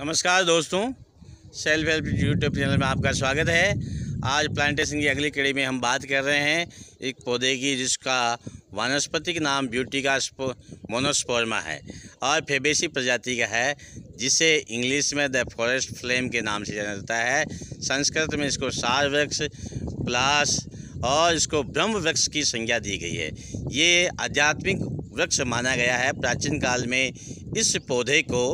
नमस्कार दोस्तों self help YouTube channel में आपका स्वागत है आज प्लांटेशन की अगली कड़ी में हम बात कर रहे हैं एक पौधे की जिसका वनस्पतिक नाम ब्यूटी का मोनोस्पोर्मा है और फेबेसी प्रजाति का है जिसे इंग्लिश में द फॉरेस्ट फ्लेम के नाम से जाना जाता है संस्कृत में इसको सार वृक्ष प्लास और इसको ब्रह्म वृक्ष की संज्ञा दी गई है ये आध्यात्मिक वृक्ष माना गया है प्राचीन काल में इस पौधे को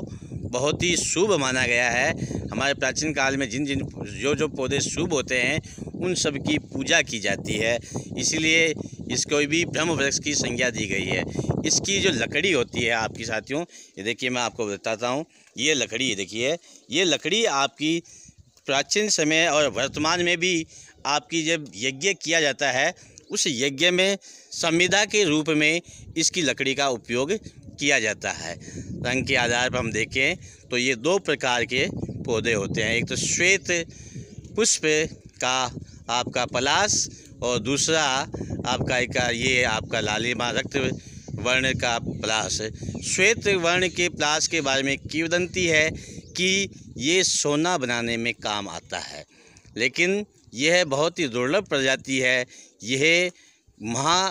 बहुत ही शुभ माना गया है हमारे प्राचीन काल में जिन जिन जो जो पौधे शुभ होते हैं उन सब की पूजा की जाती है इसीलिए इसको भी ब्रह्म वृक्ष की संज्ञा दी गई है इसकी जो लकड़ी होती है आपकी साथियों ये देखिए मैं आपको बताता हूँ ये लकड़ी ये देखिए ये लकड़ी आपकी प्राचीन समय और वर्तमान में भी आपकी जब यज्ञ किया जाता है उस यज्ञ में संविदा के रूप में इसकी लकड़ी का उपयोग किया जाता है रंग के आधार पर हम देखें तो ये दो प्रकार के पौधे होते हैं एक तो श्वेत पुष्प का आपका पलाश और दूसरा आपका एक ये आपका लालिमा रक्त वर्ण का पलाश श्वेत वर्ण के पलाश के बारे में किवदंती है कि ये सोना बनाने में काम आता है लेकिन यह बहुत ही दुर्लभ प्रजाति है यह महा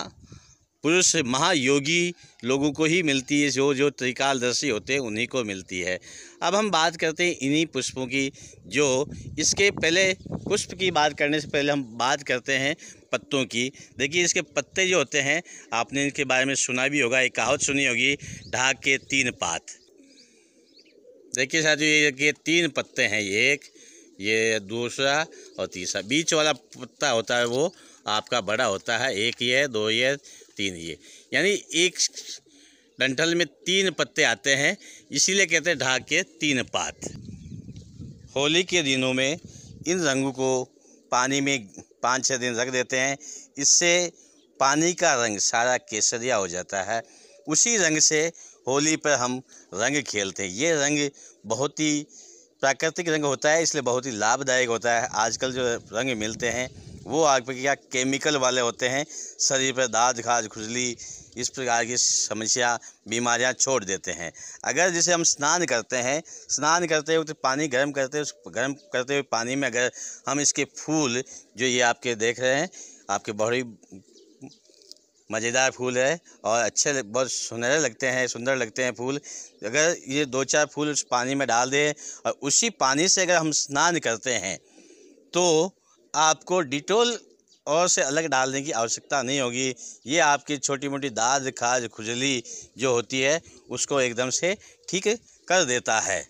पुरुष महायोगी लोगों को ही मिलती है जो जो त्रिकालदर्शी होते हैं उन्हीं को मिलती है अब हम बात करते हैं इन्हीं पुष्पों की जो इसके पहले पुष्प की बात करने से पहले हम बात करते हैं पत्तों की देखिए इसके पत्ते जो होते हैं आपने इनके बारे में सुना भी होगा एक कहावत सुनी होगी ढाक के तीन पात देखिए साथियों ये ये तीन पत्ते हैं ये एक ये दूसरा और तीसरा बीच वाला पत्ता होता है वो आपका बड़ा होता है एक ये दो ये तीन ये यानी एक डंठल में तीन पत्ते आते हैं इसीलिए कहते हैं ढाक के तीन पात होली के दिनों में इन रंगों को पानी में पाँच छः दिन रख देते हैं इससे पानी का रंग सारा केसरिया हो जाता है उसी रंग से होली पर हम रंग खेलते हैं ये रंग बहुत ही प्राकृतिक रंग होता है इसलिए बहुत ही लाभदायक होता है आजकल जो रंग मिलते हैं वो आग पर क्या केमिकल वाले होते हैं शरीर पर दाद खाज खुजली इस प्रकार की समस्या बीमारियां छोड़ देते हैं अगर जैसे हम स्नान करते हैं स्नान करते हुए तो पानी गर्म करते हुए गर्म करते हुए पानी में अगर हम इसके फूल जो ये आपके देख रहे हैं आपके बड़ी मज़ेदार फूल है और अच्छे बहुत सुनहरे लगते हैं सुंदर लगते हैं फूल अगर ये दो चार फूल उस पानी में डाल दें और उसी पानी से अगर हम स्नान करते हैं तो आपको डिटोल और से अलग डालने की आवश्यकता नहीं होगी ये आपकी छोटी मोटी दाद खाज खुजली जो होती है उसको एकदम से ठीक कर देता है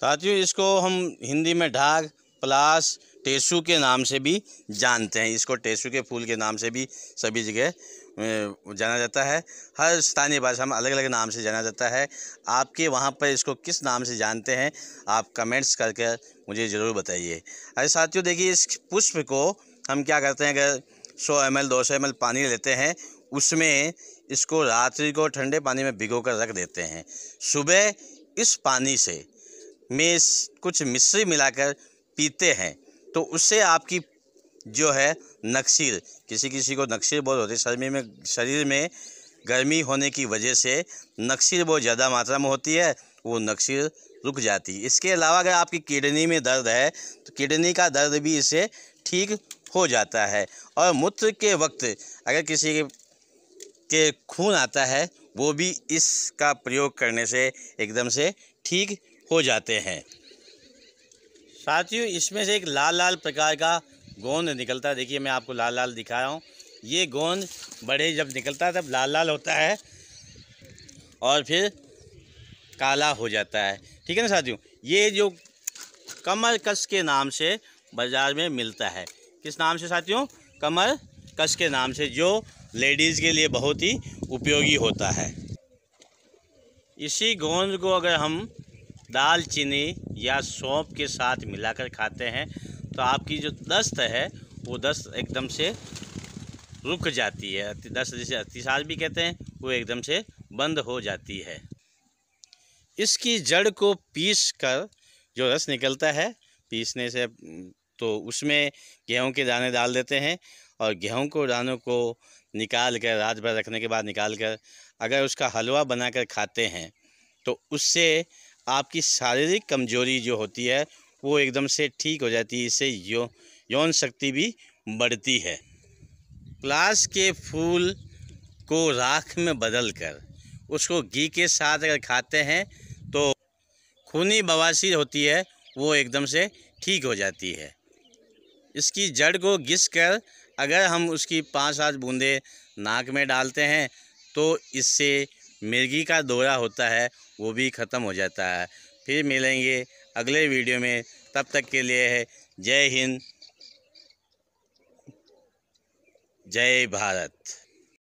साथियों इसको हम हिंदी में ढाग प्लास टेसू के नाम से भी जानते हैं इसको टेसू के फूल के नाम से भी सभी जगह जाना जाता है हर स्थानीय भाषा में अलग अलग नाम से जाना जाता है आपके वहाँ पर इसको किस नाम से जानते हैं आप कमेंट्स करके मुझे ज़रूर बताइए अरे साथियों देखिए इस पुष्प को हम क्या करते हैं अगर सौ एम एल दो सौ एम एल पानी लेते हैं उसमें इसको रात्रि को ठंडे पानी में भिगो कर रख देते हैं सुबह इस पानी से में कुछ मिश्री मिलाकर पीते हैं तो उससे आपकी जो है नक्सीर किसी किसी को नक्सीर बहुत होती है शरीर में शरीर में गर्मी होने की वजह से नक्सिल बहुत ज़्यादा मात्रा में होती है वो नक्सीर रुक जाती है इसके अलावा अगर आपकी किडनी में दर्द है तो किडनी का दर्द भी इससे ठीक हो जाता है और मूत्र के वक्त अगर किसी के, के खून आता है वो भी इसका प्रयोग करने से एकदम से ठीक हो जाते हैं साथियों इसमें से एक लाल लाल प्रकार का गोंद निकलता है देखिए मैं आपको लाल लाल दिखा रहा हूँ ये गोंद बड़े जब निकलता है तब लाल लाल होता है और फिर काला हो जाता है ठीक है ना साथियों ये जो कमर कस के नाम से बाज़ार में मिलता है किस नाम से साथियों कमर कस के नाम से जो लेडीज़ के लिए बहुत ही उपयोगी होता है इसी गोंद को अगर हम दालचीनी या सौंप के साथ मिलाकर खाते हैं तो आपकी जो दस्त है वो दस्त एकदम से रुक जाती है दस्त जिसे अतिसाज भी कहते हैं वो एकदम से बंद हो जाती है इसकी जड़ को पीस कर जो रस निकलता है पीसने से तो उसमें गेहूं के दाने डाल देते हैं और गेहूं को दानों को निकाल कर रात भर रखने के बाद निकाल कर अगर उसका हलवा बनाकर खाते हैं तो उससे आपकी शारीरिक कमजोरी जो होती है वो एकदम से ठीक हो जाती है इससे यो यौन शक्ति भी बढ़ती है प्लास के फूल को राख में बदल कर उसको घी के साथ अगर खाते हैं तो खूनी बवासीर होती है वो एकदम से ठीक हो जाती है इसकी जड़ को घिस कर अगर हम उसकी पाँच सात बूंदे नाक में डालते हैं तो इससे मिर्गी का दौरा होता है वो भी ख़त्म हो जाता है फिर मिलेंगे अगले वीडियो में तब तक के लिए है जय हिंद जय भारत